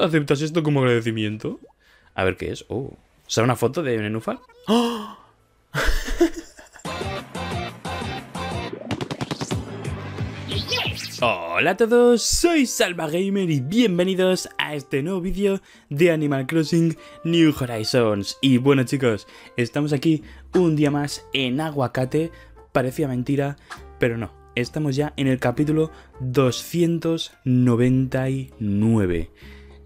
¿Aceptas esto como agradecimiento? A ver qué es. Oh. ¿Será una foto de Nenúfar? ¡Oh! Hola a todos, soy SalvaGamer y bienvenidos a este nuevo vídeo de Animal Crossing New Horizons. Y bueno chicos, estamos aquí un día más en Aguacate, parecía mentira, pero no, estamos ya en el capítulo 299.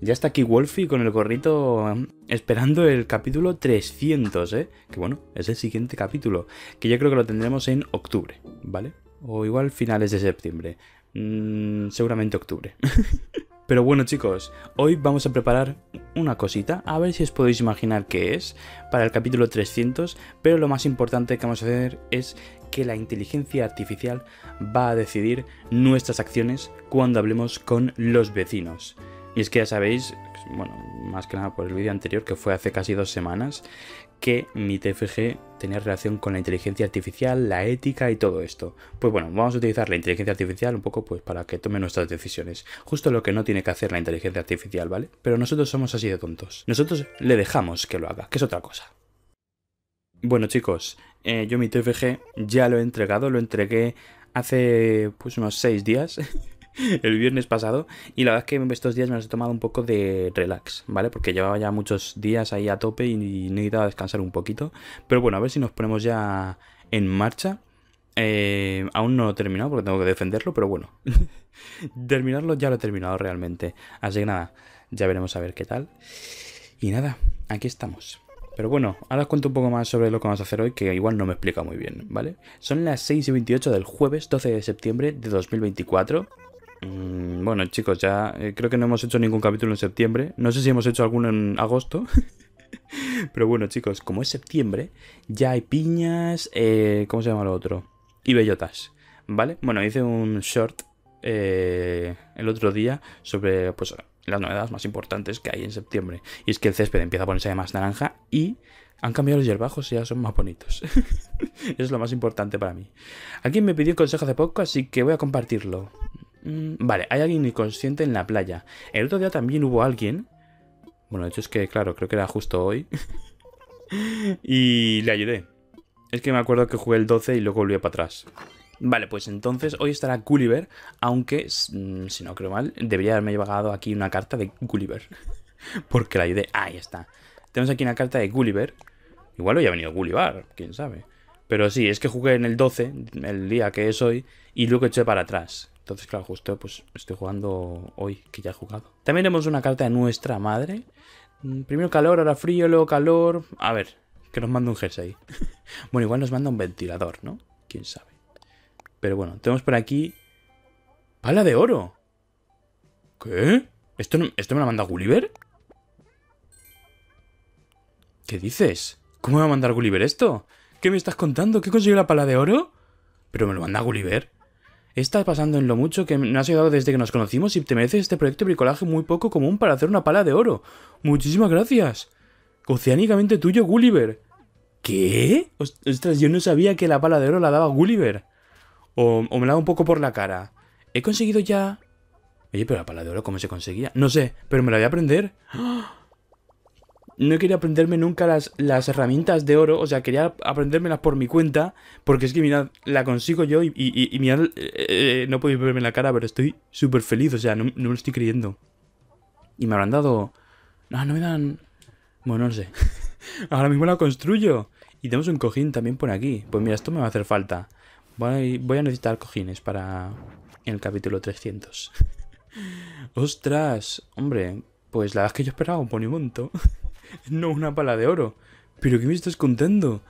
Ya está aquí Wolfie con el gorrito em, esperando el capítulo 300, ¿eh? Que bueno, es el siguiente capítulo, que yo creo que lo tendremos en octubre, ¿vale? O igual finales de septiembre. Mm, seguramente octubre. Pero bueno chicos, hoy vamos a preparar una cosita, a ver si os podéis imaginar qué es, para el capítulo 300, pero lo más importante que vamos a hacer es que la inteligencia artificial va a decidir nuestras acciones cuando hablemos con los vecinos. Y es que ya sabéis, bueno, más que nada por el vídeo anterior, que fue hace casi dos semanas, que mi TFG tenía relación con la inteligencia artificial, la ética y todo esto. Pues bueno, vamos a utilizar la inteligencia artificial un poco pues para que tome nuestras decisiones. Justo lo que no tiene que hacer la inteligencia artificial, ¿vale? Pero nosotros somos así de tontos. Nosotros le dejamos que lo haga, que es otra cosa. Bueno chicos, eh, yo mi TFG ya lo he entregado, lo entregué hace pues unos seis días. el viernes pasado. Y la verdad es que estos días me los he tomado un poco de relax, ¿vale? Porque llevaba ya muchos días ahí a tope y necesitaba descansar un poquito. Pero bueno, a ver si nos ponemos ya en marcha. Eh, aún no lo he terminado porque tengo que defenderlo, pero bueno. Terminarlo ya lo he terminado realmente. Así que nada, ya veremos a ver qué tal. Y nada, aquí estamos. Pero bueno, ahora os cuento un poco más sobre lo que vamos a hacer hoy, que igual no me explica muy bien, ¿vale? Son las 6 y 28 del jueves 12 de septiembre de 2024. Mm, bueno, chicos, ya eh, creo que no hemos hecho ningún capítulo en septiembre. No sé si hemos hecho alguno en agosto. Pero bueno, chicos, como es septiembre, ya hay piñas, eh, ¿cómo se llama lo otro? Y bellotas, ¿vale? Bueno, hice un short eh, el otro día sobre pues, las novedades más importantes que hay en septiembre. Y es que el césped empieza a ponerse más naranja y han cambiado los hierbajos y ya son más bonitos. Eso es lo más importante para mí. Alguien me pidió consejo hace poco, así que voy a compartirlo. Mm. vale, hay alguien inconsciente en la playa. El otro día también hubo alguien. Bueno, de hecho es que, claro, creo que era justo hoy. y le ayudé. Es que me acuerdo que jugué el 12 y luego volví para atrás. Vale, pues entonces hoy estará Gulliver, aunque, mm, si no creo mal, debería haberme llevado aquí una carta de Gulliver. Porque la ayudé. Ahí está. Tenemos aquí una carta de Gulliver. Igual hoy ha venido Gulliver, quién sabe. Pero sí, es que jugué en el 12, el día que es hoy, y luego eché para atrás. Entonces, claro, justo pues estoy jugando hoy, que ya he jugado. También tenemos una carta de nuestra madre. Mm, primero calor, ahora frío, luego calor. A ver, que nos manda un jersey. bueno, igual nos manda un ventilador, ¿no? Quién sabe. Pero bueno, tenemos por aquí. ¡Pala de oro! ¿Qué? ¿Esto, no, ¿Esto me la manda Gulliver? ¿Qué dices? ¿Cómo me va a mandar Gulliver esto? ¿Qué me estás contando? ¿Qué consiguió la pala de oro? ¿Pero me lo manda Gulliver? Estás pasando en lo mucho que me has ayudado desde que nos conocimos y te mereces este proyecto de bricolaje muy poco común para hacer una pala de oro. Muchísimas gracias. Oceánicamente tuyo, Gulliver. ¿Qué? Ostras, yo no sabía que la pala de oro la daba Gulliver. O, me la da un poco por la cara. He conseguido ya... Oye, pero la pala de oro, ¿cómo se conseguía? No sé, pero me la voy a aprender. ¡Ah! no quería aprenderme nunca las, las, herramientas de oro, o sea, quería aprendérmelas por mi cuenta, porque es que mirad, la consigo yo y, y, mirad, eh, eh, no podéis verme la cara, pero estoy súper feliz, o sea, no, me lo estoy creyendo. Y me habrán dado... No, no me dan... Bueno, no sé. Ahora mismo la construyo. Y tenemos un cojín también por aquí. Pues mira, esto me va a hacer falta. Voy, a necesitar cojines para el capítulo 300. ¡Ostras! Hombre, pues la verdad es que yo esperaba un ponimonto no una pala de oro. ¿Pero qué me estás contando?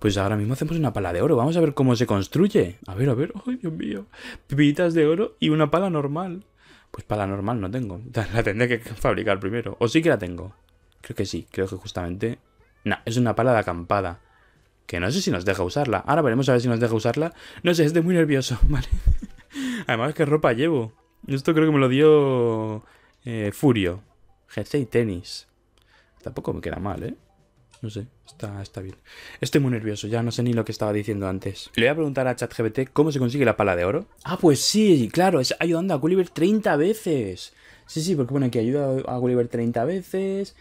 Pues ahora mismo hacemos una pala de oro. Vamos a ver cómo se construye. A ver, a ver. ¡Ay, Dios mío! Pipitas de oro y una pala normal. Pues pala normal no tengo. La tendré que fabricar primero. O sí que la tengo. Creo que sí. Creo que justamente... No, es una pala de acampada. Que no sé si nos deja usarla. Ahora veremos a ver si nos deja usarla. No sé, estoy muy nervioso, ¿vale? Además, ¿qué ropa llevo? Esto creo que me lo dio... Eh, Furio. GC y tenis. Tampoco me queda mal, ¿eh? No sé, está, está bien. Estoy muy nervioso, ya no sé ni lo que estaba diciendo antes. Le voy a preguntar a ChatGBT cómo se consigue la pala de oro. Ah, pues sí, claro, es ayudando a Gulliver 30 veces. Sí, sí, porque bueno, aquí ayuda a Gulliver 30 veces.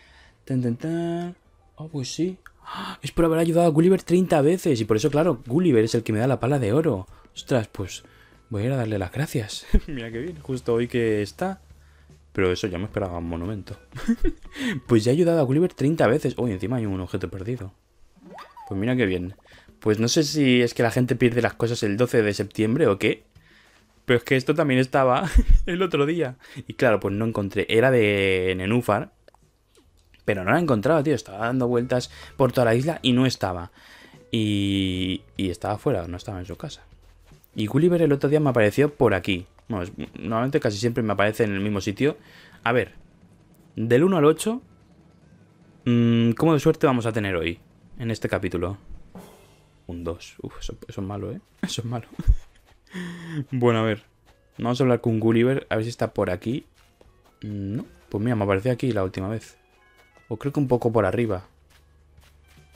Tan, tan, tan. Ah, pues sí. ¡Ah! Es por haber ayudado a Gulliver 30 veces. Y por eso, claro, Gulliver es el que me da la pala de oro. Ostras, pues voy a ir a darle las gracias. Mira qué bien, justo hoy que está. Pero eso ya me esperaba un monumento. pues ya he ayudado a Gulliver 30 veces. Uy, encima hay un objeto perdido. Pues mira qué bien. Pues no sé si es que la gente pierde las cosas el 12 de septiembre o qué. Pero es que esto también estaba el otro día. Y claro, pues no encontré. Era de Nenúfar. Pero no la encontraba, tío. Estaba dando vueltas por toda la isla y no estaba. Y, y estaba fuera, no estaba en su casa. Y Gulliver el otro día me apareció por aquí normalmente casi siempre me aparece en el mismo sitio. A ver, del 1 al 8, mm, ¿cómo de suerte vamos a tener hoy en este capítulo? Un 2. Uf, eso, es malo, ¿eh? Eso es malo. bueno, a ver. Vamos a hablar con Gulliver, a ver si está por aquí. Mm, no, pues mira, me apareció aquí la última vez. O creo que un poco por arriba.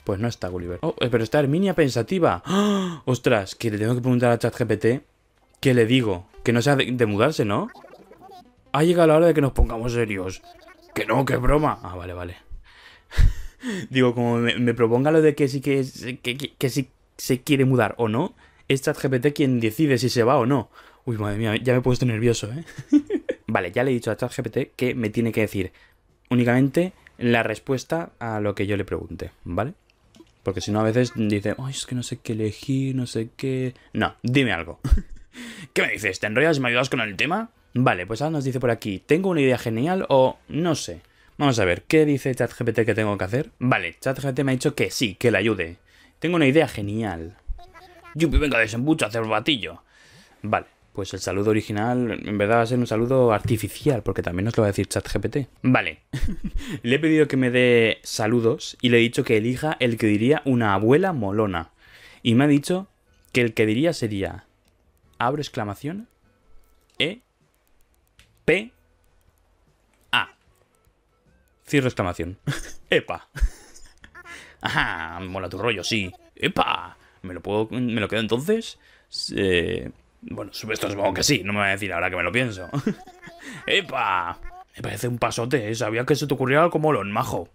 Pues no está Gulliver. Oh, eh, pero está Herminia pensativa. ¡Ah! Ostras, que le tengo que preguntar a ChatGPT ¿Qué le digo? Que no sea de, mudarse, ¿no? Ha llegado la hora de que nos pongamos serios. Que no, que broma. Ah, vale, vale. digo, como me, proponga lo de que sí que, que, se quiere mudar o no, es ChatGPT quien decide si se va o no. Uy, madre mía, ya me he puesto nervioso, ¿eh? vale, ya le he dicho a ChatGPT que me tiene que decir únicamente la respuesta a lo que yo le pregunte, ¿vale? Porque si no, a veces dice, ay, es que no sé qué elegir, no sé qué. No, dime algo. ¿Qué me dices? ¿Te enrollas y me ayudas con el tema? Vale, pues ahora nos dice por aquí, tengo una idea genial o no sé. Vamos a ver, ¿qué dice ChatGPT que tengo que hacer? Vale, ChatGPT me ha dicho que sí, que le ayude. Tengo una idea genial. Yupi, venga, desembucha, hacer batillo. Vale, pues el saludo original en verdad va a ser un saludo artificial, porque también nos lo va a decir ChatGPT. Vale, le he pedido que me dé saludos y le he dicho que elija el que diría una abuela molona. Y me ha dicho que el que diría sería Abre exclamación, E, P, A. Cierro exclamación. ¡Epa! Ajá, mola tu rollo, sí. ¡Epa! ¿Me lo puedo, me lo quedo entonces? Eh, bueno, esto supongo que sí, no me va a decir ahora que me lo pienso. ¡Epa! Me parece un pasote, ¿eh? sabía que se te ocurría algo molón, majo.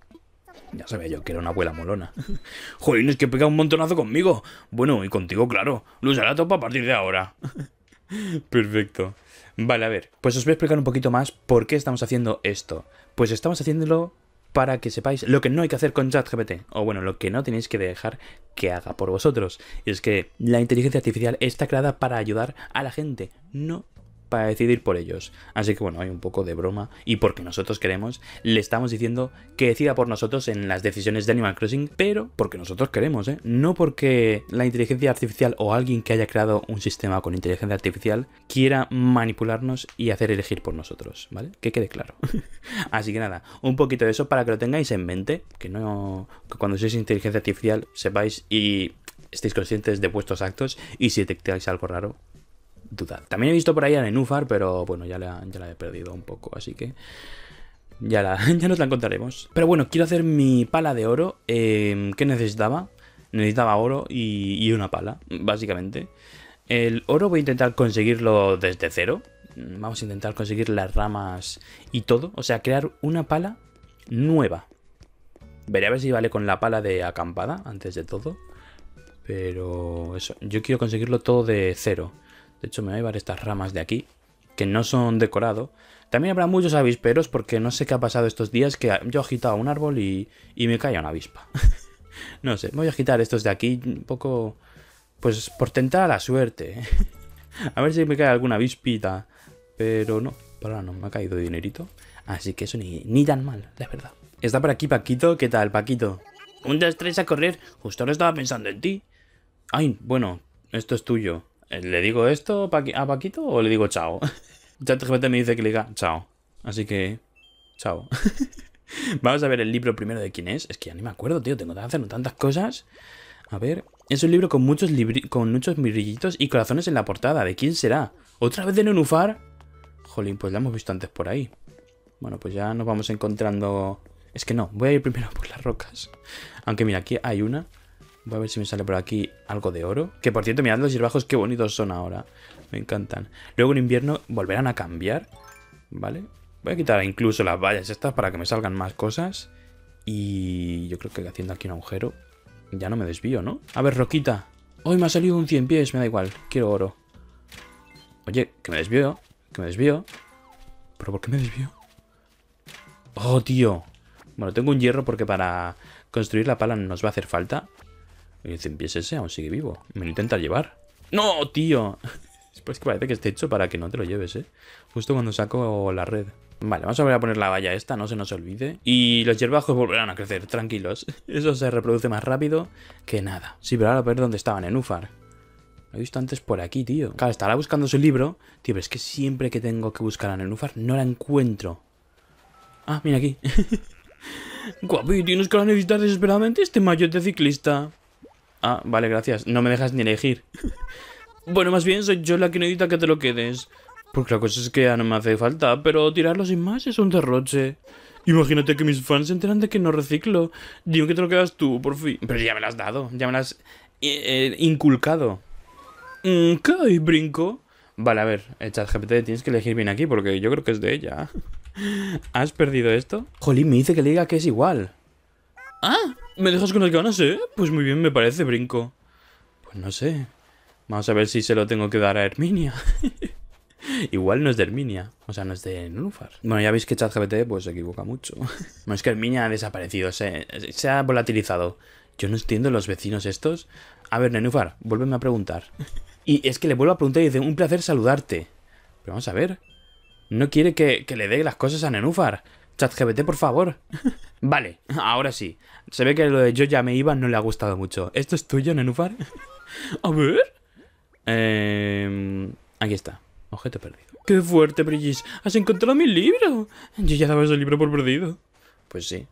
Ya sabía yo que era una abuela molona. Joder, es que pega un montonazo conmigo. Bueno, y contigo, claro. la topa a partir de ahora. Perfecto. Vale, a ver. Pues os voy a explicar un poquito más por qué estamos haciendo esto. Pues estamos haciéndolo para que sepáis lo que no hay que hacer con ChatGPT, o bueno, lo que no tenéis que dejar que haga por vosotros. Y es que la inteligencia artificial está creada para ayudar a la gente, no para decidir por ellos. Así que bueno, hay un poco de broma. Y porque nosotros queremos, le estamos diciendo que decida por nosotros en las decisiones de Animal Crossing, pero porque nosotros queremos, ¿eh? No porque la inteligencia artificial o alguien que haya creado un sistema con inteligencia artificial quiera manipularnos y hacer elegir por nosotros, ¿vale? Que quede claro. Así que nada, un poquito de eso para que lo tengáis en mente, que no que cuando sois inteligencia artificial sepáis y estéis conscientes de vuestros actos y si detectáis algo raro, también he visto por ahí a Nenúfar, pero bueno, ya la, ya la he perdido un poco, así que ya, la, ya nos la encontraremos. Pero bueno, quiero hacer mi pala de oro. Que em, ¿Qué necesitaba? Necesitaba oro y, y una pala, básicamente. El oro voy a intentar conseguirlo desde cero. Vamos a intentar conseguir las ramas y todo. O sea, crear una pala nueva. Veré a ver si vale con la pala de acampada, antes de todo. Pero eso, yo quiero conseguirlo todo de cero. De hecho, me voy a llevar estas ramas de aquí, que no son decorado. También habrá muchos avisperos porque no sé qué ha pasado estos días que yo he agitado un árbol y, y me cae una avispa. no sé, voy a agitar estos de aquí un poco... Pues por tentar a la suerte. ¿eh? a ver si me cae alguna avispita. Pero no, para no, me ha caído dinerito. Así que eso ni, tan mal, de verdad. Está por aquí Paquito, ¿qué tal Paquito? Un, dos, a correr, justo ahora estaba pensando en ti. Ay, bueno, esto es tuyo. Eh, ¿Le digo esto a Paquito o le digo chao? ChatGPT me dice que le diga chao. Así que, chao. Vamos a ver el libro primero de quién es. Es que ya ni me acuerdo, tío. Tengo que hacer tantas cosas. A ver. Es un libro con muchos, con muchos y corazones en la portada. ¿De quién será? ¿Otra vez de Nenufar? Jolín, pues la hemos visto antes por ahí. Bueno, pues ya nos vamos encontrando... Es que no, voy a ir primero por las rocas. Aunque mira, aquí hay una. Voy a ver si me sale por aquí algo de oro. Que por cierto, mirad los hierbajos, qué bonitos son ahora. Me encantan. Luego en invierno volverán a cambiar. ¿Vale? Voy a quitar incluso las vallas estas para que me salgan más cosas. Y yo creo que haciendo aquí un agujero ya no me desvío, ¿no? A ver, roquita. Hoy me ha salido un 100 pies, me da igual. Quiero oro. Oye, que me desvío. Que me desvío. ¿Pero por qué me desvío? Oh, tío. Bueno, tengo un hierro porque para construir la pala nos va a hacer falta. Y dicen, ese aún sigue vivo. Me lo intenta llevar. ¡No, tío! Pues que parece que esté hecho para que no te lo lleves, ¿eh? Justo cuando saco la red. Vale, vamos a volver a poner la valla esta, no se nos olvide. Y los hierbajos volverán a crecer, tranquilos. Eso se reproduce más rápido que nada. Sí, pero ahora a ver dónde estaban, en Ufar. Lo he visto antes por aquí, tío. Claro, estará buscando su libro. Tío, pero es que siempre que tengo que buscar a Ufar no la encuentro. Ah, mira aquí. Guapi, tienes que la necesitar desesperadamente este mayor de ciclista. Ah, vale, gracias. No me dejas ni elegir. bueno, más bien soy yo la que necesita que te lo quedes. Porque la cosa es que ya no me hace falta, pero tirarlo sin más es un derroche. Imagínate que mis fans se enteran de que no reciclo. Digo que te lo quedas tú, por fin. Pero ya me lo has dado, ya me lo has eh, eh, inculcado. Mm, ¿Qué hay, brinco? Vale, a ver, GPT, tienes que elegir bien aquí porque yo creo que es de ella. ¿Has perdido esto? Jolín, me dice que le diga que es igual. Ah, ¿me dejas con las ganas, eh? Pues muy bien me parece, Brinco. Pues no sé. Vamos a ver si se lo tengo que dar a Herminia. Igual no es de Herminia, o sea, no es de Nenufar. Bueno, ya veis que ChatGPT pues se equivoca mucho. no es que Herminia ha desaparecido, se, ha volatilizado. Yo no entiendo los vecinos estos. A ver, Nenufar, vuélveme a preguntar. Y es que le vuelvo a preguntar y dice, un placer saludarte. Pero vamos a ver. No quiere que, que le dé las cosas a Nenufar. ChatGBT, por favor. Vale, ahora sí. Se ve que lo de yo ya me iba no le ha gustado mucho. ¿Esto es tuyo, Nenufar? A ver. Em, aquí está. Objeto perdido. ¡Qué fuerte, Brigis! ¡Has encontrado mi libro! Yo ya daba ese libro por perdido. Pues sí.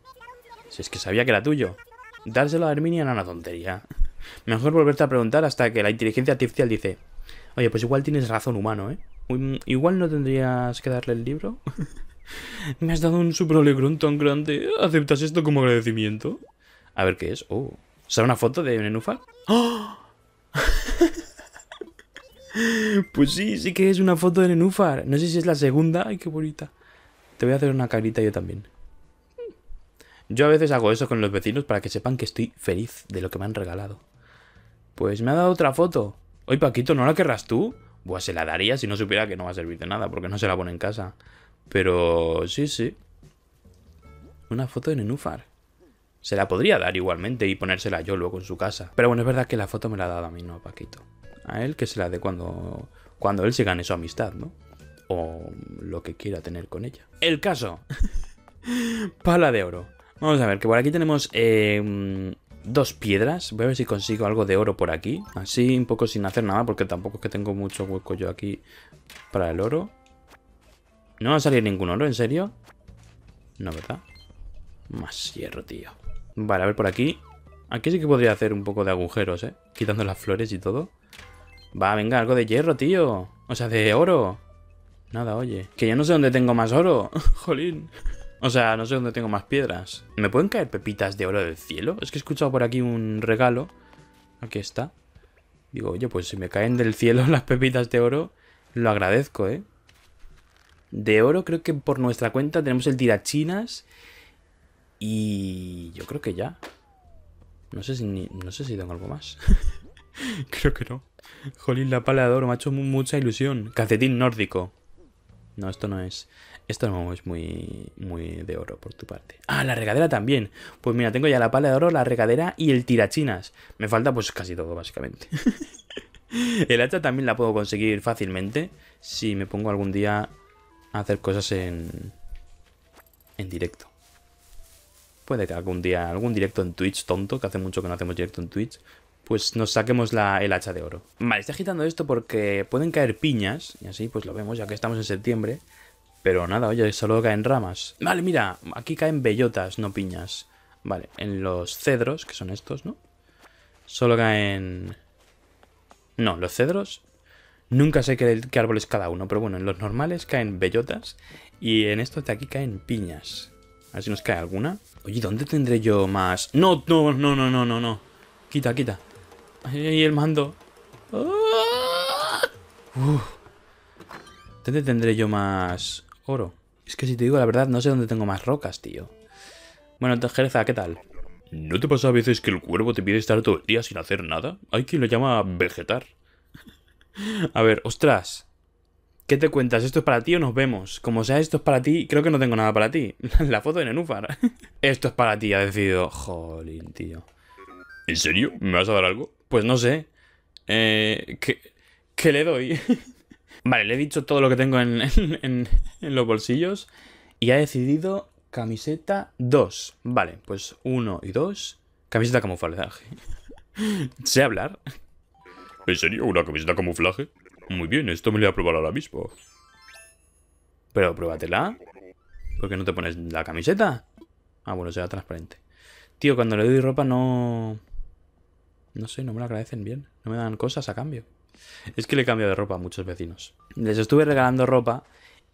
Si es que sabía que era tuyo. Dárselo a Herminia era una tontería. Mejor volverte a preguntar hasta que la inteligencia artificial dice... Oye, pues igual tienes razón humano, ¿eh? Igual no tendrías que darle el libro. Me has dado un super alegrón tan grande. ¿Aceptas esto como agradecimiento? A ver qué es. Oh. ¿Será una foto de Nenúfar? ¡Oh! pues sí, sí que es una foto de Nenúfar. No sé si es la segunda. Ay, qué bonita. Te voy a hacer una carita yo también. Yo a veces hago eso con los vecinos para que sepan que estoy feliz de lo que me han regalado. Pues me ha dado otra foto. Oye, Paquito, ¿no la querrás tú? Buah, se la daría si no supiera que no va a servir de nada, porque no se la pone en casa. Pero sí, sí. Una foto de Nenúfar. Se la podría dar igualmente y ponérsela yo luego en su casa. Pero bueno, es verdad que la foto me la ha dado a mí, no a Paquito. A él que se la dé cuando, cuando él se gane su amistad, ¿no? O lo que quiera tener con ella. El caso. Pala de oro. Vamos a ver, que por aquí tenemos eh, dos piedras. Voy a ver si consigo algo de oro por aquí. Así un poco sin hacer nada porque tampoco es que tengo mucho hueco yo aquí para el oro. No va a salir ningún oro, ¿en serio? No, ¿verdad? Más hierro, tío. Vale, a ver por aquí. Aquí sí que podría hacer un poco de agujeros, ¿eh? Quitando las flores y todo. Va, venga, algo de hierro, tío. O sea, de oro. Nada, oye. Que yo no sé dónde tengo más oro. Jolín. O sea, no sé dónde tengo más piedras. ¿Me pueden caer pepitas de oro del cielo? Es que he escuchado por aquí un regalo. Aquí está. Digo, oye, pues si me caen del cielo las pepitas de oro, lo agradezco, ¿eh? de oro. Creo que por nuestra cuenta tenemos el tirachinas. Y yo creo que ya. No sé si, no sé si tengo algo más. creo que no. Jolín, la pala de oro. Me ha hecho mucha ilusión. Cacetín nórdico. No, esto no es... Esto no es muy, muy de oro por tu parte. Ah, la regadera también. Pues mira, tengo ya la pala de oro, la regadera y el tirachinas. Me falta pues casi todo, básicamente. el hacha también la puedo conseguir fácilmente. Si me pongo algún día hacer cosas en, en directo. Puede que algún día, algún directo en Twitch tonto, que hace mucho que no hacemos directo en Twitch, pues nos saquemos la, el hacha de oro. Vale, estoy agitando esto porque pueden caer piñas, y así pues lo vemos ya que estamos en septiembre. Pero nada, oye, solo caen ramas. Vale, mira, aquí caen bellotas, no piñas. Vale, en los cedros, que son estos, ¿no? Solo caen... No, los cedros Nunca sé qué, qué árbol es cada uno, pero bueno, en los normales caen bellotas y en estos de aquí caen piñas. A ver si nos cae alguna. Oye, ¿dónde tendré yo más? No, no, no, no, no, no, no. Quita, quita. Ahí el mando. ¡Ah! ¿Dónde tendré yo más oro? Es que si te digo la verdad, no sé dónde tengo más rocas, tío. Bueno, Jereza, ¿qué tal? ¿No te pasa a veces que el cuervo te pide estar todo el día sin hacer nada? Hay quien lo llama vegetar. A ver, ostras. ¿Qué te cuentas? ¿Esto es para ti o nos vemos? Como sea, esto es para ti, creo que no tengo nada para ti. La foto de Nenúfar. esto es para ti, ha decidido. Jolín, tío. ¿En serio? ¿Me vas a dar algo? Pues no sé. Eh, ¿qué, le doy? vale, le he dicho todo lo que tengo en, los bolsillos. Y ha decidido camiseta 2. Vale, pues 1 y 2. Camiseta camuflaje. sé hablar. ¿En serio? ¿Una camiseta camuflaje? Muy bien, esto me lo voy a probar ahora mismo. Pero pruébatela. ¿Por qué no te pones la camiseta? Ah, bueno, será transparente. Tío, cuando le doy ropa no... No sé, no me lo agradecen bien. No me dan cosas a cambio. Es que le cambio de ropa a muchos vecinos. Les estuve regalando ropa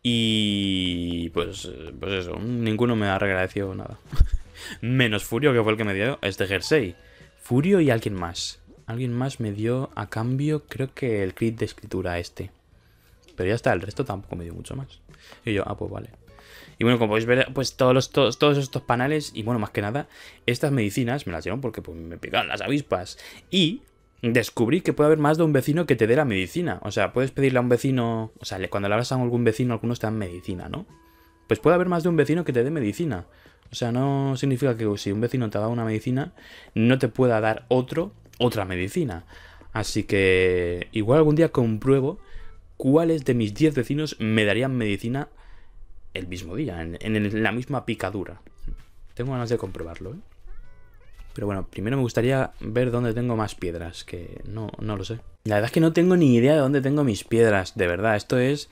y... Pues, pues eso, ninguno me ha agradecido nada. Menos Furio, que fue el que me dio este jersey. Furio y alguien más. Alguien más me dio a cambio, creo que el crit de escritura este. Pero ya está, el resto tampoco me dio mucho más. Y yo, ah, pues vale. Y bueno, como podéis ver, pues todos, los, todos, estos panales y bueno, más que nada, estas medicinas me las dieron porque pues, me picaron las avispas. Y descubrí que puede haber más de un vecino que te dé la medicina. O sea, puedes pedirle a un vecino, o sea, cuando le hablas a algún vecino, algunos te dan medicina, ¿no? Pues puede haber más de un vecino que te dé medicina. O sea, no significa que si un vecino te da una medicina, no te pueda dar otro otra medicina. Así que igual algún día compruebo cuáles de mis 10 vecinos me darían medicina el mismo día, en, la misma picadura. Tengo ganas de comprobarlo, ¿eh? Pero bueno, primero me gustaría ver dónde tengo más piedras, que no, no lo sé. La verdad es que no tengo ni idea de dónde tengo mis piedras, de verdad. Esto es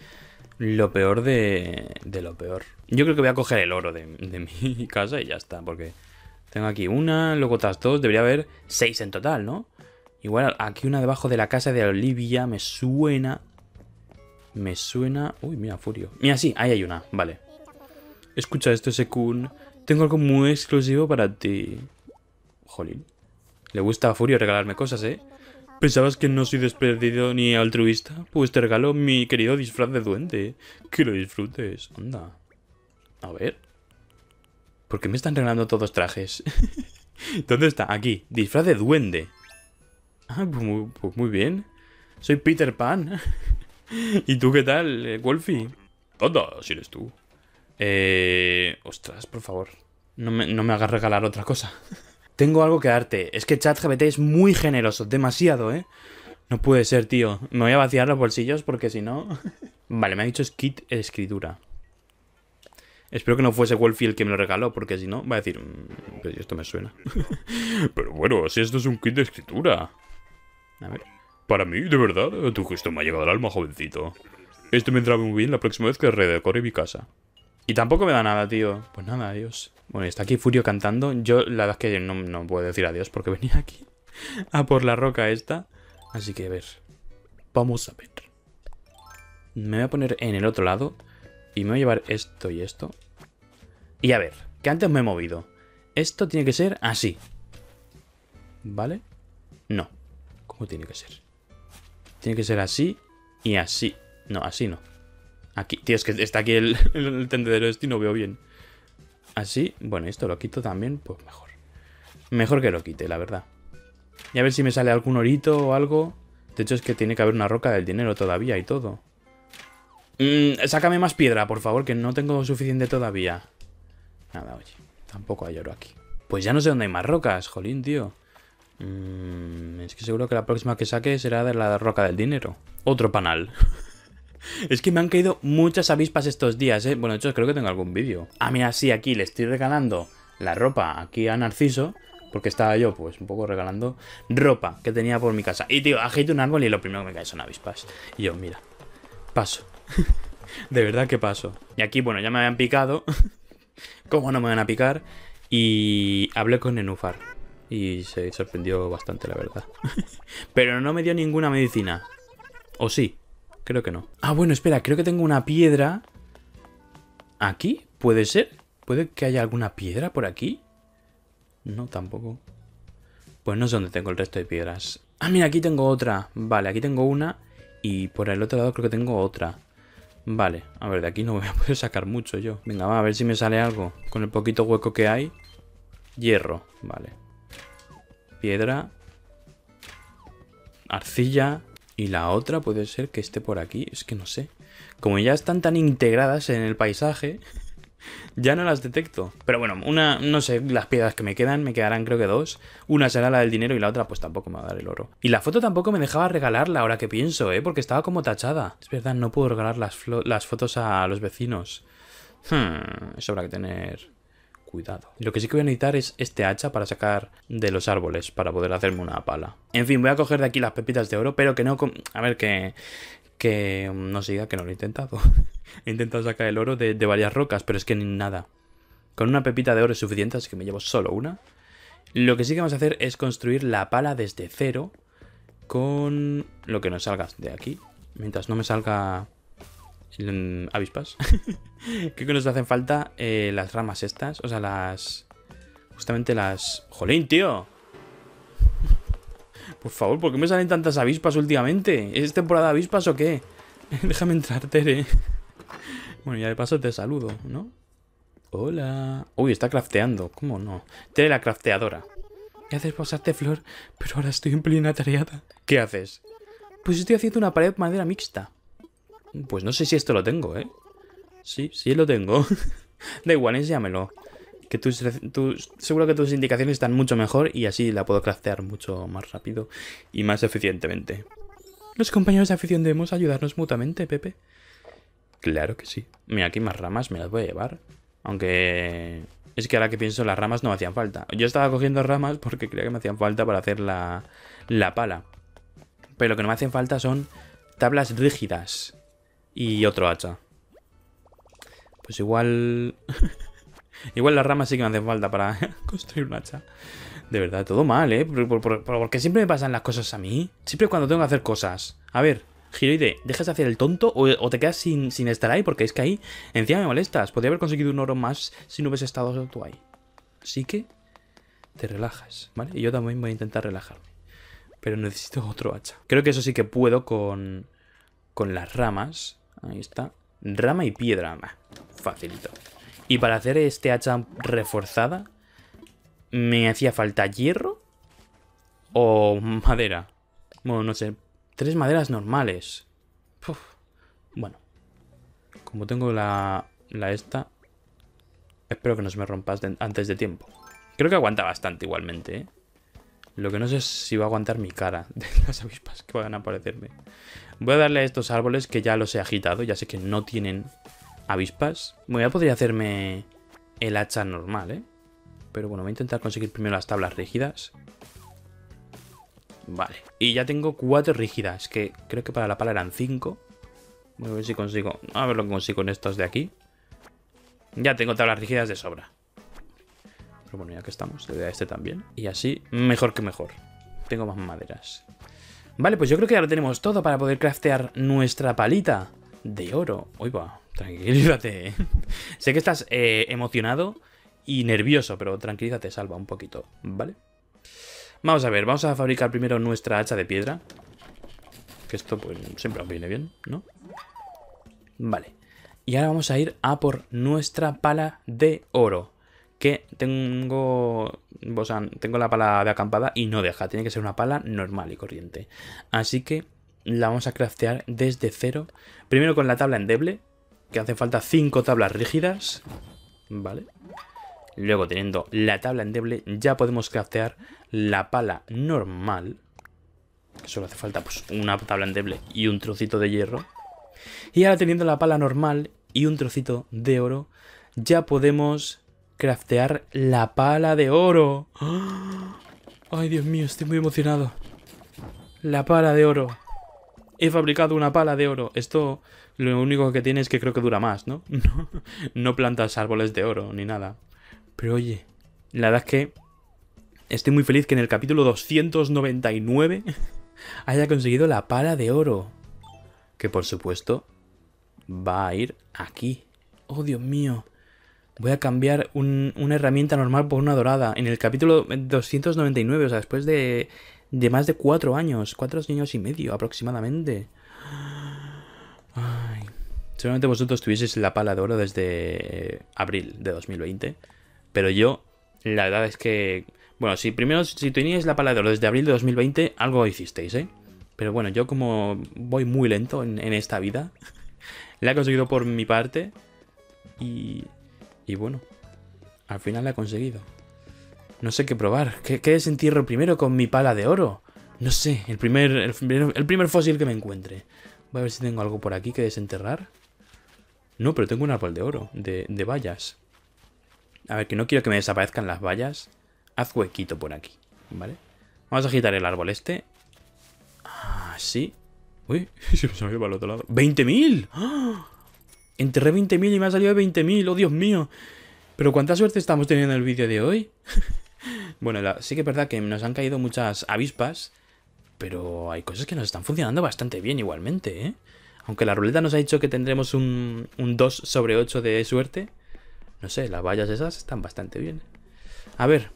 lo peor de, de lo peor. Yo creo que voy a coger el oro de mi casa y ya está, porque tengo aquí una, luego otras dos. Debería haber seis en total, ¿no? Igual aquí una debajo de la casa de Olivia. Me suena. Me suena... Uy, mira, Furio. Mira, sí, ahí hay una. Vale. Escucha esto, Sekun. Tengo algo muy exclusivo para ti. Jolín. Le gusta a Furio regalarme cosas, ¿eh? ¿Pensabas que no soy desperdido ni altruista? Pues te regalo mi querido disfraz de duende. Que lo disfrutes. Anda. A ver. ¿Por qué me están regalando todos trajes? ¿Dónde está? Aquí. Disfraz de duende. Ah, pues muy, pues bien. Soy Peter Pan. ¿Y tú qué tal, eh, Wolfie? todo si eres tú. Eh... Ostras, por favor. No me, no hagas regalar otra cosa. Tengo algo que darte. Es que ChatGPT es muy generoso. Demasiado, ¿eh? No puede ser, tío. Me voy a vaciar los bolsillos porque si no... vale, me ha dicho Skit escritura. Espero que no fuese Wolfie el que me lo regaló, porque si no, va a decir, mm, esto me suena. Pero bueno, si esto es un kit de escritura. A ver. Para mí, de verdad, tu gesto me ha llegado al alma, jovencito. Esto me entraba muy bien la próxima vez que redecore mi casa. Y tampoco me da nada, tío. Pues nada, adiós. Bueno, está aquí Furio cantando. Yo la verdad es que no, no puedo decir adiós porque venía aquí a por la roca esta. Así que a ver. Vamos a ver. Me voy a poner en el otro lado. Y me voy a llevar esto y esto. Y a ver, que antes me he movido. Esto tiene que ser así. ¿Vale? No. ¿Cómo tiene que ser? Tiene que ser así y así. No, así no. Aquí, tío, es que está aquí el, tendedero este y no veo bien. Así, bueno, esto lo quito también, pues mejor. Mejor que lo quite, la verdad. Y a ver si me sale algún orito o algo. De hecho, es que tiene que haber una roca del dinero todavía y todo. Mm, sácame más piedra, por favor, que no tengo suficiente todavía. Nada, oye. Tampoco hay oro aquí. Pues ya no sé dónde hay más rocas, jolín, tío. Mm, es que seguro que la próxima que saque será de la roca del dinero. Otro panal. es que me han caído muchas avispas estos días, ¿eh? Bueno, de creo que tengo algún vídeo. A mí así aquí le estoy regalando la ropa aquí a Narciso. Porque estaba yo, pues, un poco regalando ropa que tenía por mi casa. Y, tío, agito un árbol y lo primero que me cae son avispas. Y yo, mira, paso. de verdad que pasó? Y aquí, bueno, ya me habían picado. ¿Cómo no me van a picar? Y hablé con Nenufar. Y se sorprendió bastante, la verdad. Pero no me dio ninguna medicina. ¿O sí? Creo que no. Ah, bueno, espera, creo que tengo una piedra. ¿Aquí? ¿Puede ser? ¿Puede que haya alguna piedra por aquí? No, tampoco. Pues no sé dónde tengo el resto de piedras. Ah, mira, aquí tengo otra. Vale, aquí tengo una. Y por el otro lado creo que tengo otra. Vale, a ver, de aquí no voy a poder sacar mucho yo. Venga, va, a ver si me sale algo. Con el poquito hueco que hay. Hierro, vale. Piedra. Arcilla. Y la otra puede ser que esté por aquí. Es que no sé. Como ya están tan integradas en el paisaje... ya no las detecto. Pero bueno, una, no sé, las piedras que me quedan, me quedarán creo que dos. Una será la del dinero y la otra pues tampoco me va a dar el oro. Y la foto tampoco me dejaba regalarla ahora que pienso, ¿eh? Porque estaba como tachada. Es verdad, no puedo regalar las, fotos a los vecinos. Hmm, eso habrá que tener cuidado. Lo que sí que voy a necesitar es este hacha para sacar de los árboles, para poder hacerme una pala. En fin, voy a coger de aquí las pepitas de oro, pero que no... A ver, que, que no se diga que no lo he intentado. he intentado sacar el oro de, varias rocas, pero es que ni nada. Con una pepita de oro es suficiente, así que me llevo solo una. Lo que sí que vamos a hacer es construir la pala desde cero con lo que nos salga de aquí. Mientras no me salga mm, avispas. Creo que nos hacen falta eh, las ramas estas, o sea, las... Justamente las... ¡Jolín, tío! Por favor, ¿por qué me salen tantas avispas últimamente? ¿Es temporada de avispas o qué? Déjame entrar, Tere. Bueno, ya de paso te saludo, ¿no? Hola. Uy, está crafteando. ¿Cómo no? Tere la crafteadora. ¿Qué haces pasarte, Flor? Pero ahora estoy en plena tareada. ¿Qué haces? Pues estoy haciendo una pared madera mixta. Pues no sé si esto lo tengo, ¿eh? Sí, sí lo tengo. da igual, enséamelo que seguro que tus indicaciones están mucho mejor y así la puedo craftear mucho más rápido y más eficientemente. Los compañeros de afición debemos ayudarnos mutuamente, Pepe. Claro que sí. Mira, aquí más ramas me las voy a llevar. Aunque... Es que ahora que pienso, las ramas no me hacían falta. Yo estaba cogiendo ramas porque creía que me hacían falta para hacer la, la pala. Pero lo que no me hacen falta son tablas rígidas. Y otro hacha. Pues igual... Igual las ramas sí que me hacen falta para construir un hacha. De verdad, todo mal, ¿eh? porque siempre me pasan las cosas a mí. Siempre cuando tengo que hacer cosas. A ver, Giroide, ¿dejas de hacer el tonto o, te quedas sin, estar ahí? Porque es que ahí encima me molestas. Podría haber conseguido un oro más si no hubiese estado tú ahí. Así que te relajas, ¿vale? Y yo también voy a intentar relajarme. Pero necesito otro hacha. Creo que eso sí que puedo con, las ramas. Ahí está. Rama y piedra. facilito. Y para hacer este hacha reforzada, me hacía falta hierro o madera. Bueno, no sé. Tres maderas normales. Bueno. Como tengo la, la esta, espero que no se me rompas antes de tiempo. Creo que aguanta bastante igualmente, ¿eh? Lo que no sé es si va a aguantar mi cara de las avispas que van a aparecerme. Voy a darle a estos árboles que ya los he agitado. Ya sé que no tienen avispas. Voy a poder hacerme el hacha normal, ¿eh? Pero bueno, voy a intentar conseguir primero las tablas rígidas. Vale. Y ya tengo cuatro rígidas, que creo que para la pala eran cinco. Voy a ver si consigo... A ver lo que consigo en estos de aquí. Ya tengo tablas rígidas de sobra. Pero bueno, ya que estamos, le doy a este también. Y así, mejor que mejor. Tengo más maderas. Vale, pues yo creo que ya lo tenemos todo para poder craftear nuestra palita de oro. Hoy va. Tranquilízate. Eh. sé que estás eh, emocionado y nervioso, pero tranquilízate, salva un poquito, ¿vale? Vamos a ver, vamos a fabricar primero nuestra hacha de piedra. Que esto pues siempre viene bien, ¿no? Vale. Y ahora vamos a ir a por nuestra pala de oro. Que tengo... tengo la pala de acampada y no deja. Tiene que ser una pala normal y corriente. Así que la vamos a craftear desde cero. Primero con la tabla endeble, que hace falta cinco tablas rígidas, ¿vale? Luego, teniendo la tabla endeble, ya podemos craftear la pala normal. Solo hace falta pues, una tabla endeble y un trocito de hierro. Y ahora teniendo la pala normal y un trocito de oro, ya podemos craftear la pala de oro. Ay, Dios mío, estoy muy emocionado. La pala de oro. He fabricado una pala de oro. Esto lo único que tiene es que creo que dura más, ¿no? No, plantas árboles de oro ni nada. Pero oye, la verdad es que estoy muy feliz que en el capítulo 299 haya conseguido la pala de oro. Que por supuesto va a ir aquí. Oh, Dios mío. Voy a cambiar una herramienta normal por una dorada. En el capítulo 299, o sea, después de, de más de cuatro años, cuatro años y medio aproximadamente. Seguramente vosotros tuvieseis la pala de oro desde eh, abril de 2020. Pero yo, la verdad es que. Bueno, si primero, si teníais la pala de oro desde abril de 2020, algo hicisteis, ¿eh? Pero bueno, yo como voy muy lento en, esta vida, la he conseguido por mi parte. Y. Y bueno, al final la he conseguido. No sé qué probar. ¿Qué, desentierro primero con mi pala de oro? No sé, el primer, el primer fósil que me encuentre. Voy a ver si tengo algo por aquí que desenterrar. No, pero tengo un árbol de oro, de, vallas. A ver, que no quiero que me desaparezcan las vallas. Haz huequito por aquí, ¿vale? Vamos a agitar el árbol este. Así. Ah, Uy, se me salió para el otro lado. ¡20.000! Enterré 20.000 y me ha salido 20.000. ¡Oh, Dios mío! Pero cuánta suerte estamos teniendo en el vídeo de hoy. bueno, sí que es verdad que nos han caído muchas avispas. Pero hay cosas que nos están funcionando bastante bien igualmente, ¿eh? Aunque la ruleta nos ha dicho que tendremos un, un 2 sobre 8 de suerte. No sé, las vallas esas están bastante bien. A ver,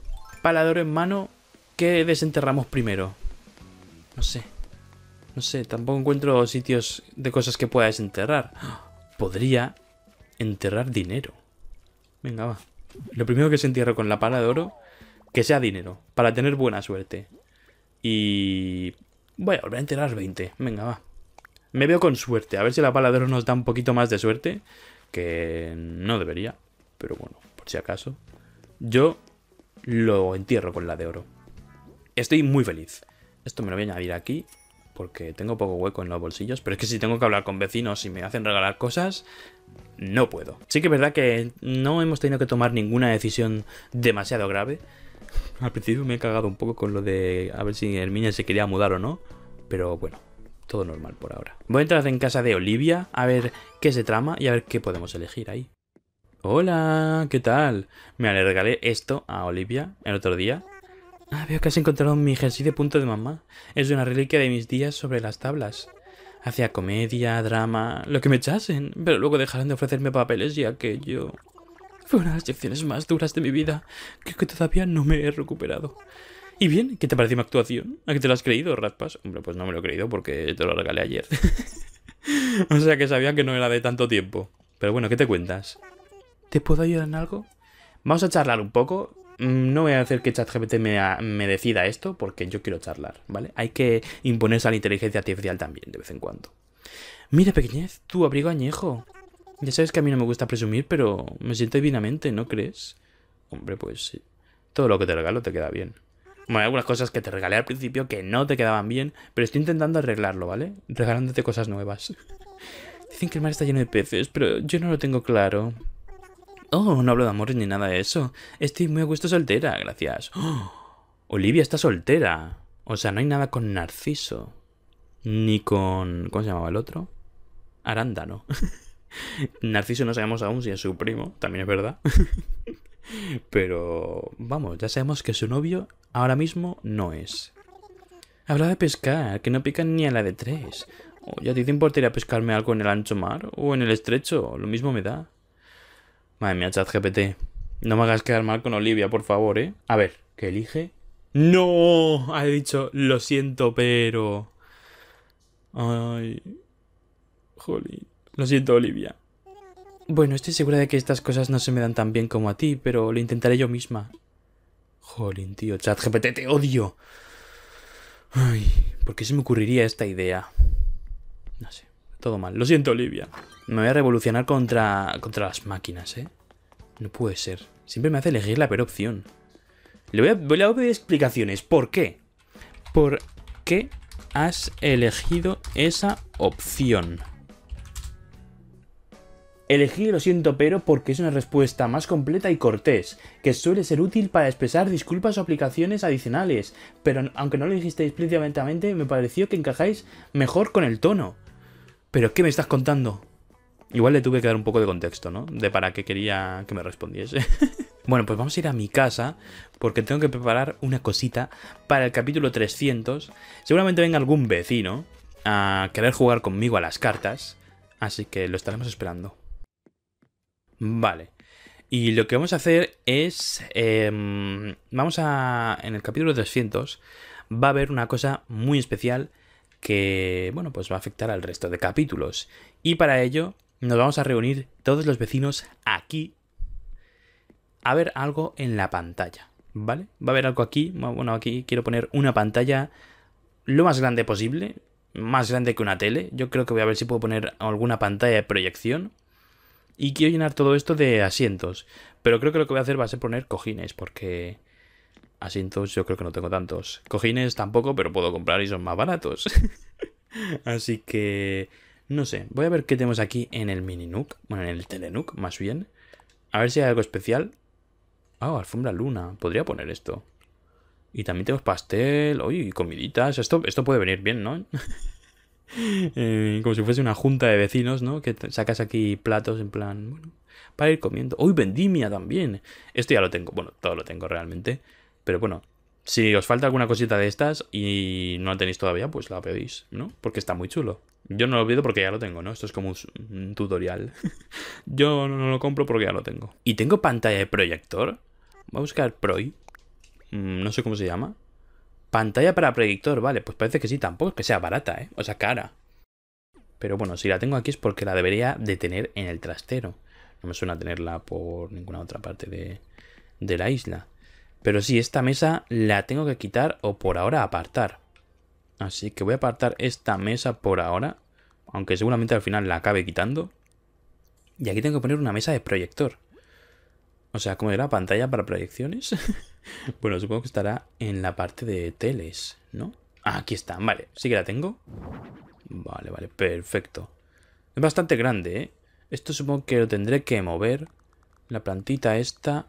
oro en mano, ¿qué desenterramos primero? No sé. No sé, tampoco encuentro sitios de cosas que pueda desenterrar. Podría enterrar dinero. Venga, va. Lo primero que se entierra con la pala de oro, que sea dinero, para tener buena suerte. Y... Voy a volver a enterrar 20. Venga, va me veo con suerte. A ver si la oro nos da un poquito más de suerte. Que no debería. Pero bueno, por si acaso. Yo lo entierro con la de oro. Estoy muy feliz. Esto me lo voy a añadir aquí. Porque tengo poco hueco en los bolsillos. Pero es que si tengo que hablar con vecinos y me hacen regalar cosas, no puedo. Sí que es verdad que no hemos tenido que tomar ninguna decisión demasiado grave. Al principio me he cagado un poco con lo de a ver si Herminia se quería mudar o no. Pero bueno, todo normal por ahora. Voy a entrar en casa de Olivia a ver qué se trama y a ver qué podemos elegir ahí. Hola, ¿qué tal? Me alergaré esto a Olivia el otro día. Ah, veo que has encontrado mi jersey de punto de mamá. Es una reliquia de mis días sobre las tablas. Hacía comedia, drama, lo que me echasen, pero luego dejaron de ofrecerme papeles y aquello... Fue una de las lecciones más duras de mi vida. que todavía no me he recuperado. Y bien, ¿qué te parece mi actuación? ¿A qué te lo has creído, Raspas? Hombre, pues no me lo he creído porque te lo regalé ayer. o sea que sabía que no era de tanto tiempo. Pero bueno, ¿qué te cuentas? ¿Te puedo ayudar en algo? Vamos a charlar un poco. Mm, no voy a hacer que ChatGPT me, me decida esto porque yo quiero charlar, ¿vale? Hay que imponerse a la inteligencia artificial también de vez en cuando. Mira, pequeñez, tu abrigo añejo. Ya sabes que a mí no me gusta presumir, pero me siento divinamente, ¿no crees? Hombre, pues sí. Todo lo que te regalo te queda bien. Bueno, hay algunas cosas que te regalé al principio que no te quedaban bien, pero estoy intentando arreglarlo, ¿vale? Regalándote cosas nuevas. Dicen que el mar está lleno de peces, pero yo no lo tengo claro. Oh, no hablo de amores ni nada de eso. Estoy muy a gusto soltera, gracias. Olivia está soltera. O sea, no hay nada con Narciso. Ni con... ¿Cómo se llamaba el otro? Arándano. Narciso no sabemos aún si es su primo, también es verdad. Pero vamos, ya sabemos que su novio ahora mismo no es. Habla de pescar, que no pican ni a la de tres. O ya te importaría pescarme algo en el ancho mar o en el estrecho, lo mismo me da. Madre mía, chat GPT. No me hagas quedar mal con Olivia, por favor, ¿eh? A ver, ¿qué elige? ¡No! Ha dicho, lo siento, pero... Ay... Jolín. Lo siento, Olivia. Bueno, estoy segura de que estas cosas no se me dan tan bien como a ti, pero lo intentaré yo misma. Jolín, tío, ChatGPT, te odio. Ay, ¿por qué se me ocurriría esta idea? No sé, todo mal. Lo siento, Olivia. Me voy a revolucionar contra, contra las máquinas, ¿eh? No puede ser. Siempre me hace elegir la peor opción. Le voy a, voy a pedir explicaciones. ¿Por qué? ¿Por qué has elegido esa opción? Elegí lo siento pero porque es una respuesta más completa y cortés, que suele ser útil para expresar disculpas o aplicaciones adicionales, pero aunque no lo dijisteis explícitamente, me pareció que encajáis mejor con el tono. ¿Pero qué me estás contando? Igual le tuve que dar un poco de contexto, ¿no? De para qué quería que me respondiese. bueno, pues vamos a ir a mi casa porque tengo que preparar una cosita para el capítulo 300. Seguramente venga algún vecino a querer jugar conmigo a las cartas, así que lo estaremos esperando. Vale. Y lo que vamos a hacer es, em, vamos a, en el capítulo 300 va a haber una cosa muy especial que, bueno, pues va a afectar al resto de capítulos. Y para ello nos vamos a reunir todos los vecinos aquí a ver algo en la pantalla, ¿vale? Va a haber algo aquí, bueno, aquí quiero poner una pantalla lo más grande posible, más grande que una tele. Yo creo que voy a ver si puedo poner alguna pantalla de proyección y quiero llenar todo esto de asientos. Pero creo que lo que voy a hacer va a ser poner cojines, porque asientos yo creo que no tengo tantos. Cojines tampoco, pero puedo comprar y son más baratos. Así que... No sé, voy a ver qué tenemos aquí en el mini nook. Bueno, en el telenook, más bien. A ver si hay algo especial. Ah, oh, alfombra luna. Podría poner esto. Y también tenemos pastel. Oye, comiditas. Esto, esto puede venir bien, ¿no? Eh, como si fuese una junta de vecinos, ¿no? Que sacas aquí platos en plan, bueno, para ir comiendo. ¡Uy, vendimia también! Esto ya lo tengo, bueno, todo lo tengo realmente. Pero bueno, si os falta alguna cosita de estas y no la tenéis todavía, pues la pedís, ¿no? Porque está muy chulo. Yo no lo pido porque ya lo tengo, ¿no? Esto es como un, tutorial. Yo no lo compro porque ya lo tengo. ¿Y tengo pantalla de proyector? Voy a buscar Proy. Mm, no sé cómo se llama. Pantalla para proyector? vale, pues parece que sí, tampoco es que sea barata, ¿eh? O sea, cara. Pero bueno, si la tengo aquí es porque la debería de tener en el trastero. No me suena tenerla por ninguna otra parte de, de la isla. Pero sí, esta mesa la tengo que quitar o por ahora apartar. Así que voy a apartar esta mesa por ahora. Aunque seguramente al final la acabe quitando. Y aquí tengo que poner una mesa de proyector. O sea, ¿cómo era? ¿Pantalla para proyecciones? bueno, supongo que estará en la parte de teles, ¿no? Ah, aquí está, vale. Sí que la tengo. Vale, vale, perfecto. Es bastante grande, ¿eh? Esto supongo que lo tendré que mover. La plantita esta.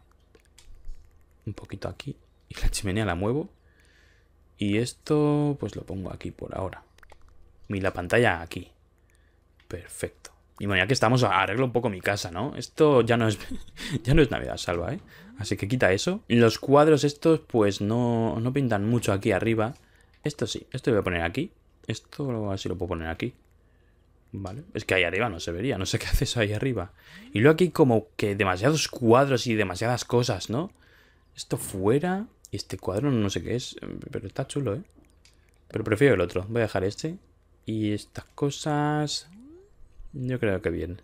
Un poquito aquí. Y la chimenea la muevo. Y esto, pues lo pongo aquí por ahora. Y la pantalla aquí. Perfecto. Y bueno, ya que estamos, arreglo un poco mi casa, ¿no? Esto ya no es, ya no es Navidad salva, ¿eh? Así que quita eso. Los cuadros estos, pues no, no pintan mucho aquí arriba. Esto sí, esto lo voy a poner aquí. Esto así lo puedo poner aquí. ¿Vale? Es que ahí arriba no se vería, no sé qué hace eso ahí arriba. Y luego aquí como que demasiados cuadros y demasiadas cosas, ¿no? Esto fuera y este cuadro no sé qué es, pero está chulo, ¿eh? Pero prefiero el otro. Voy a dejar este. Y estas cosas... Yo creo que bien.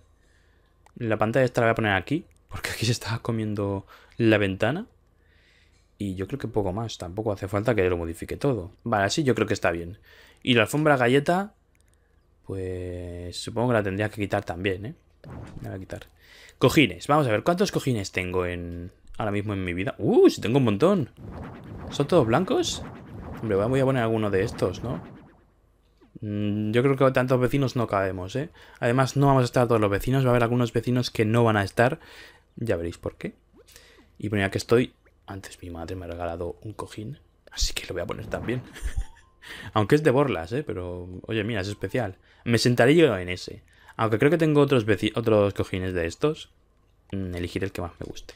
La pantalla esta la voy a poner aquí, porque aquí se estaba comiendo la ventana. Y yo creo que poco más, tampoco hace falta que lo modifique todo. Vale, así yo creo que está bien. Y la alfombra galleta, pues supongo que la tendría que quitar también, ¿eh? La voy a quitar. Cojines, vamos a ver, ¿cuántos cojines tengo en ahora mismo en mi vida? ¡Uh! Si tengo un montón. ¿Son todos blancos? Hombre, voy a poner alguno de estos, ¿no? Mm, yo creo que tantos vecinos no cabemos, ¿eh? Además, no vamos a estar todos los vecinos. Va a haber algunos vecinos que no van a estar. Ya veréis por qué. Y ponía que estoy... Antes mi madre me ha regalado un cojín. Así que lo voy a poner también. Aunque es de borlas, ¿eh? Pero, oye, mira, es especial. Me sentaré yo en ese. Aunque creo que tengo otros, otros cojines de estos. Mm, elegiré el que más me guste.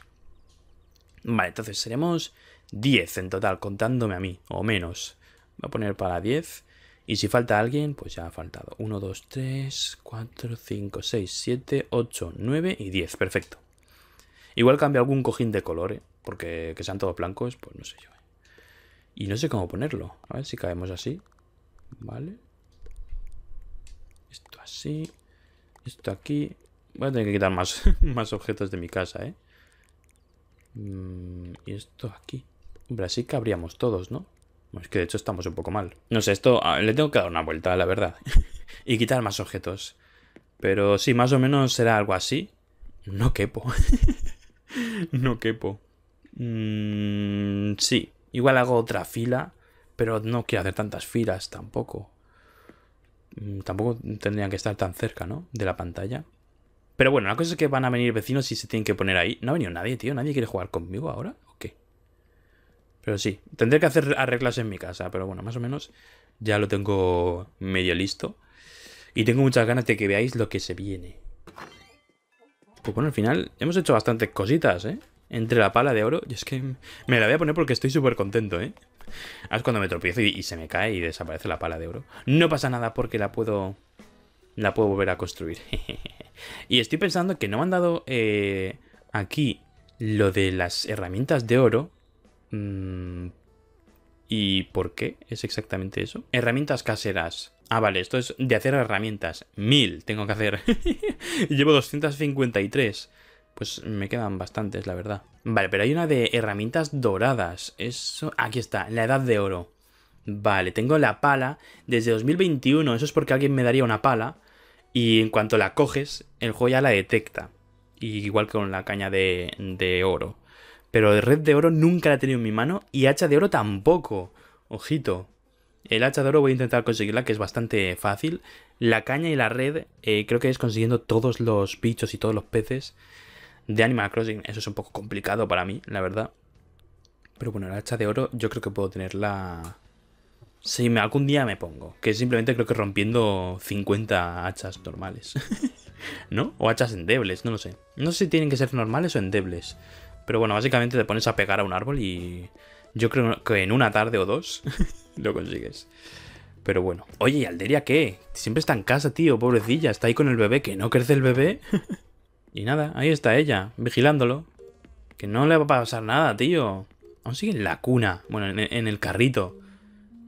Vale, entonces seremos 10 en total, contándome a mí, o menos. Voy a poner para 10. Y si falta alguien, pues ya ha faltado. 1, 2, 3, 4, 5, 6, 7, 8, 9 y 10. Perfecto. Igual cambia algún cojín de color, ¿eh? porque que sean todos blancos, pues no sé yo. ¿eh? Y no sé cómo ponerlo. A ver si caemos así. Vale. Esto así. Esto aquí. Voy a tener que quitar más, más objetos de mi casa, ¿eh? Mm, y esto aquí. Hombre, así cabríamos todos, ¿no? Es que de hecho estamos un poco mal. No sé, esto ah, le tengo que dar una vuelta, la verdad. y quitar más objetos. Pero sí, más o menos será algo así. No quepo. no quepo. Mm, sí, igual hago otra fila, pero no quiero hacer tantas filas tampoco. Mm, tampoco tendrían que estar tan cerca, ¿no? De la pantalla. Pero bueno, la cosa es que van a venir vecinos y se tienen que poner ahí. No ha venido nadie, tío. ¿Nadie quiere jugar conmigo ahora? Pero sí, tendré que hacer arreglas en mi casa, pero bueno, más o menos ya lo tengo medio listo. Y tengo muchas ganas de que veáis lo que se viene. Pues bueno, al final hemos hecho bastantes cositas, ¿eh? Entre la pala de oro. Y es que me la voy a poner porque estoy súper contento, ¿eh? Ah, es cuando me tropiezo y, se me cae y desaparece la pala de oro. No pasa nada porque la puedo... La puedo volver a construir. y estoy pensando que no me han dado eh, aquí lo de las herramientas de oro. Mm, ¿Y por qué es exactamente eso? Herramientas caseras. Ah, vale, esto es de hacer herramientas. Mil tengo que hacer. Llevo 253. Pues me quedan bastantes, la verdad. Vale, pero hay una de herramientas doradas. Eso. Aquí está, la edad de oro. Vale, tengo la pala desde 2021. Eso es porque alguien me daría una pala. Y en cuanto la coges, el juego ya la detecta. igual que con la caña de, de oro. Pero red de oro nunca la he tenido en mi mano y hacha de oro tampoco. Ojito. El hacha de oro voy a intentar conseguirla, que es bastante fácil. La caña y la red eh, creo que es consiguiendo todos los bichos y todos los peces de Animal Crossing. Eso es un poco complicado para mí, la verdad. Pero bueno, el hacha de oro yo creo que puedo tenerla... Si me, algún día me pongo. Que simplemente creo que rompiendo 50 hachas normales. ¿No? O hachas endebles, no lo sé. No sé si tienen que ser normales o endebles. Pero bueno, básicamente te pones a pegar a un árbol y yo creo que en una tarde o dos lo consigues. Pero bueno. Oye, ¿y Alderia qué? Siempre está en casa, tío, pobrecilla. Está ahí con el bebé, que no crece el bebé. y nada, ahí está ella, vigilándolo. Que no le va a pasar nada, tío. Aún sigue en la cuna. Bueno, en, el carrito.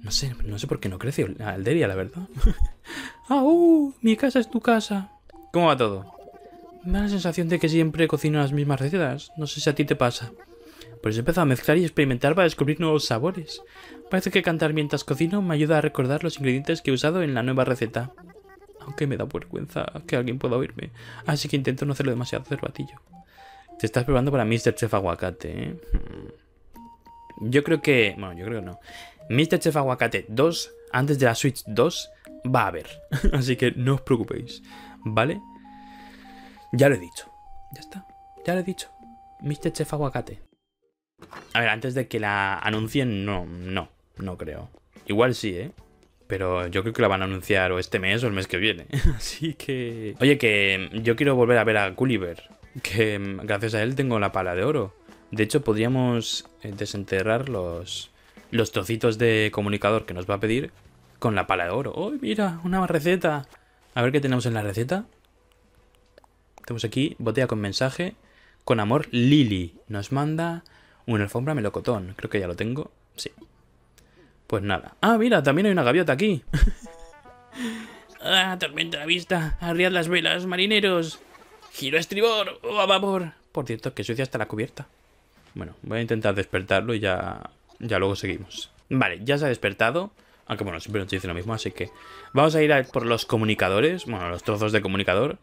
No sé, no sé por qué no crece Alderia, la verdad. ¡Ah, uh, Mi casa es tu casa. ¿Cómo va todo? Me da la sensación de que siempre cocino las mismas recetas. No sé si a ti te pasa. Pues eso he empezado a mezclar y experimentar para descubrir nuevos sabores. Parece que cantar mientras cocino me ayuda a recordar los ingredientes que he usado en la nueva receta. Aunque me da vergüenza que alguien pueda oírme, así que intento no hacerlo demasiado cervatillo. Te estás probando para Mr. Chef Aguacate, ¿eh? Hmm. Yo creo que... Bueno, yo creo que no. Mr. Chef Aguacate 2, antes de la Switch 2, va a haber. así que no os preocupéis, ¿vale? Ya lo he dicho. Ya está. Ya lo he dicho. Mr. Chef Aguacate. A ver, antes de que la anuncien, no, no, no creo. Igual sí, ¿eh? Pero yo creo que la van a anunciar o este mes o el mes que viene. Así que... Oye, que yo quiero volver a ver a Gulliver. Que mm, gracias a él tengo la pala de oro. De hecho, podríamos eh, desenterrar los, los trocitos de comunicador que nos va a pedir con la pala de oro. ¡Uy, mira! Una receta. A ver qué tenemos en la receta tenemos aquí botella con mensaje. Con amor, Lili nos manda una alfombra melocotón. Creo que ya lo tengo. Sí. Pues nada. Ah, mira, también hay una gaviota aquí. ah, tormenta a la vista. Arriad las velas, marineros. Giro a estribor o oh, a vapor. Por cierto, que sucia hasta la cubierta. Bueno, voy a intentar despertarlo y ya, ya luego seguimos. Vale, ya se ha despertado. Aunque bueno, siempre nos dice lo mismo, así que... Vamos a ir por los comunicadores. Bueno, los trozos de comunicador.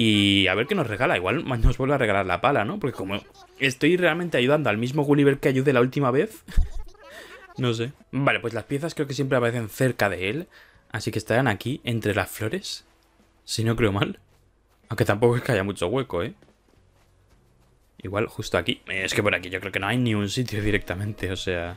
Y a ver qué nos regala. Igual nos vuelve a regalar la pala, ¿no? Porque como estoy realmente ayudando al mismo Gulliver que ayude la última vez. no sé. Vale, pues las piezas creo que siempre aparecen cerca de él. Así que estarán aquí, entre las flores. Si no creo mal. Aunque tampoco es que haya mucho hueco, ¿eh? Igual justo aquí. Eh, es que por aquí yo creo que no hay ni un sitio directamente, o sea...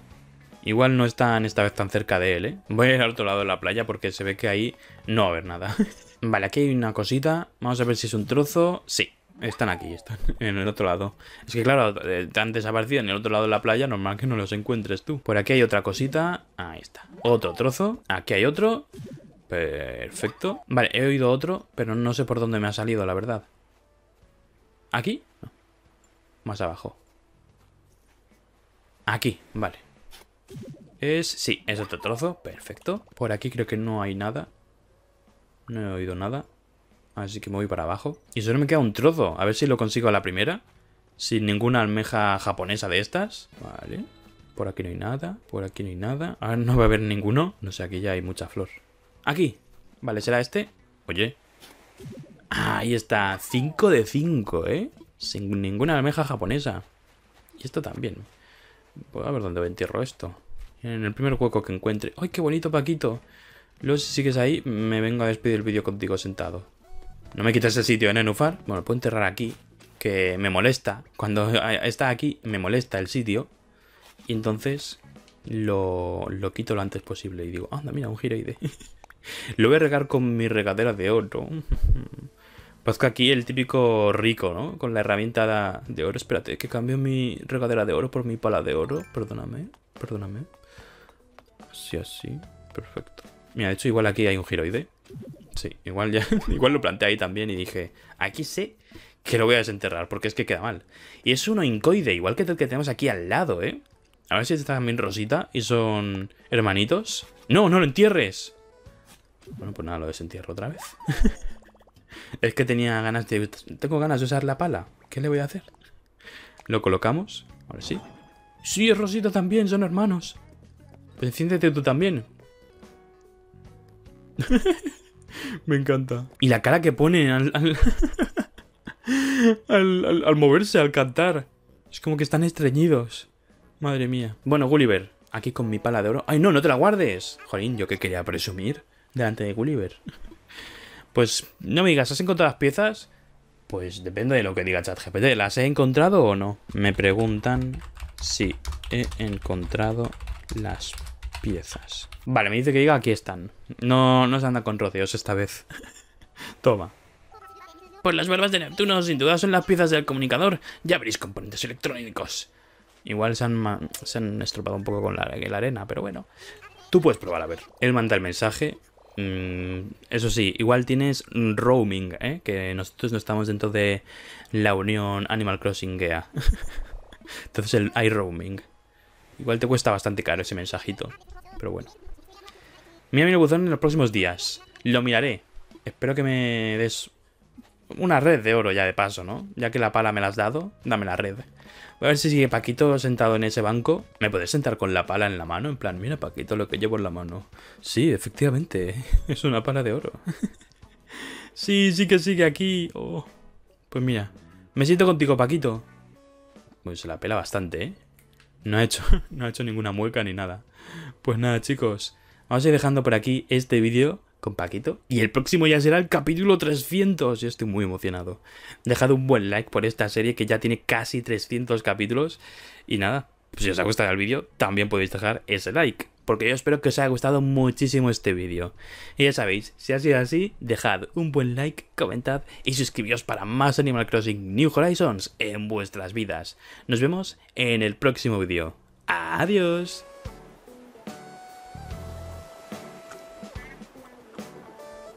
Igual no están esta vez tan cerca de él, ¿eh? Voy a ir al otro lado de la playa porque se ve que ahí no va a haber nada. Vale, aquí hay una cosita. Vamos a ver si es un trozo. Sí, están aquí, están en el otro lado. Es que claro, eh, te han desaparecido en el otro lado de la playa, normal que no los encuentres tú. Por aquí hay otra cosita. Ahí está. Otro trozo. Aquí hay otro. Perfecto. Vale, he oído otro, pero no sé por dónde me ha salido, la verdad. ¿Aquí? Más abajo. Aquí, vale. Es... Sí, es otro trozo. Perfecto. Por aquí creo que no hay nada. No he oído nada. Así que me voy para abajo. Y solo me queda un trozo. A ver si lo consigo a la primera. Sin ninguna almeja japonesa de estas. Vale. Por aquí no hay nada. Por aquí no hay nada. Ahora no va a haber ninguno. No sé, aquí ya hay mucha flor. Aquí. Vale, será este. Oye. Ahí está. 5 de 5, ¿eh? Sin ninguna almeja japonesa. Y esto también. Voy a ver dónde entierro esto. En el primer hueco que encuentre. ¡Ay, qué bonito, Paquito! Luego, si sigues ahí, me vengo a despedir el vídeo contigo sentado. No me quitas el sitio, ¿eh, en Enufar, Nenufar. Bueno, puedo enterrar aquí, que me molesta. Cuando está aquí, me molesta el sitio. Y entonces lo, quito lo antes posible. Y digo, anda, mira, un giraide. lo voy a regar con mi regadera de oro. que aquí el típico rico, ¿no? Con la herramienta de oro. Espérate, que cambio mi regadera de oro por mi pala de oro. Perdóname, perdóname. Así, así. Perfecto. Mira, de hecho igual aquí hay un giroide. Sí, igual ya igual lo planteé ahí también y dije, aquí sé que lo voy a desenterrar porque es que queda mal. Y es un oincoide, igual que el que tenemos aquí al lado, ¿eh? A ver si está también Rosita y son hermanitos. ¡No, no lo entierres! Bueno, pues nada, lo desentierro otra vez. es que tenía ganas de... Tengo ganas de usar la pala. ¿Qué le voy a hacer? Lo colocamos. Ahora sí. ¡Sí, es Rosita también! ¡Son hermanos! Pues enciéndete tú también. Me encanta. Y la cara que pone al moverse, al cantar. Es como que están estreñidos. Madre mía. Bueno, Gulliver, aquí con mi pala de oro. ¡Ay, no, no te la guardes! Jolín, yo que quería presumir delante de Gulliver. Pues no me digas, ¿has encontrado las piezas? Pues depende de lo que diga ChatGPT. ¿Las he encontrado o no? Me preguntan si he encontrado las piezas. Vale, me dice que diga aquí están. No, no se anda con rodeos esta vez. Toma. Pues las barbas de Neptuno sin duda son las piezas del comunicador. Ya veréis componentes electrónicos. Igual se han, estropado un poco con la, arena, pero bueno. Tú puedes probar, a ver. Él manda el mensaje. Mm, eso sí, igual tienes roaming, ¿eh? Que nosotros no estamos dentro de la unión Animal Crossing GEA. Entonces el, hay roaming. Igual te cuesta bastante caro ese mensajito. Pero bueno. Mira mi buzón en los próximos días. Lo miraré. Espero que me des una red de oro ya de paso, ¿no? Ya que la pala me la has dado, dame la red. Voy a ver si sigue Paquito sentado en ese banco. ¿Me puedes sentar con la pala en la mano? En plan, mira Paquito lo que llevo en la mano. Sí, efectivamente, es una pala de oro. sí, sí que sigue aquí. Oh. Pues mira, me siento contigo Paquito. Pues se la pela bastante, ¿eh? No ha hecho, no hecho ninguna mueca ni nada. Pues nada, chicos. Vamos a ir dejando por aquí este vídeo con Paquito. Y el próximo ya será el capítulo 300. Yo estoy muy emocionado. Dejad un buen like por esta serie que ya tiene casi 300 capítulos. Y nada, pues si os ha gustado el vídeo, también podéis dejar ese like porque yo espero que os haya gustado muchísimo este vídeo. Y ya sabéis, si ha sido así, dejad un buen like, comentad y suscribíos para más Animal Crossing New Horizons en vuestras vidas. Nos vemos en el próximo vídeo. Adiós.